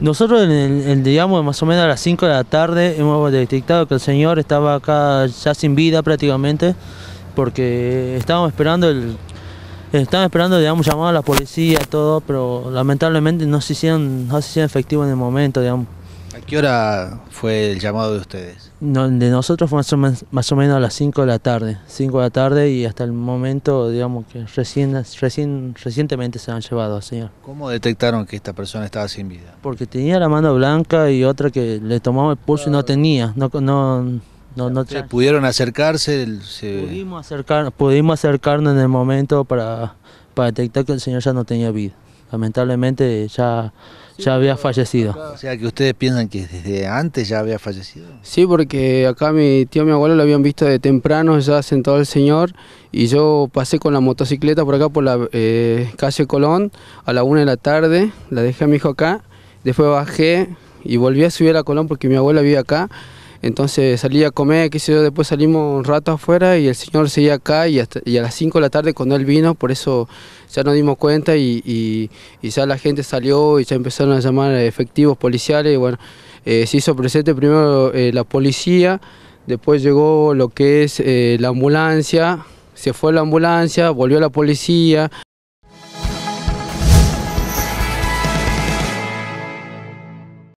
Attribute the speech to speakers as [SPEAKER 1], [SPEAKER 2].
[SPEAKER 1] Nosotros, en, el, digamos, más o menos a las 5 de la tarde hemos detectado que el señor estaba acá ya sin vida prácticamente, porque estábamos esperando el... estábamos esperando, digamos, llamar a la policía, todo, pero lamentablemente no se hicieron, no efectivo en el momento, digamos. ¿A qué hora fue el llamado de ustedes? No, de nosotros fue más o, menos, a las 5 de la tarde. 5 de la tarde y hasta el momento, digamos que recién, recién, recientemente se han llevado señor. ¿Cómo detectaron que esta persona estaba sin vida? Porque tenía la mano blanca y otra que le tomaba el pulso y no tenía. No, no, no, no ¿Pudieron acercarse? Pudimos, pudimos acercarnos en el momento para detectar que el señor ya no tenía vida lamentablemente ya, ya había fallecido. O sea, que ustedes piensan que desde antes ya había fallecido.
[SPEAKER 2] Sí, porque acá mi tío y mi abuelo lo habían visto de temprano, ya sentado el señor, y yo pasé con la motocicleta por acá, por la eh, calle Colón, a la una de la tarde, la dejé a mi hijo acá, después bajé y volví a subir a Colón porque mi abuela vive acá, entonces salí a comer, qué después salimos un rato afuera y el señor seguía acá y, a las 5 de la tarde cuando él vino, por eso ya nos dimos cuenta y, ya la gente salió y ya empezaron a llamar efectivos policiales y bueno, eh, se hizo presente primero eh, la policía, después llegó lo que es eh, la ambulancia, se fue la ambulancia, volvió la policía.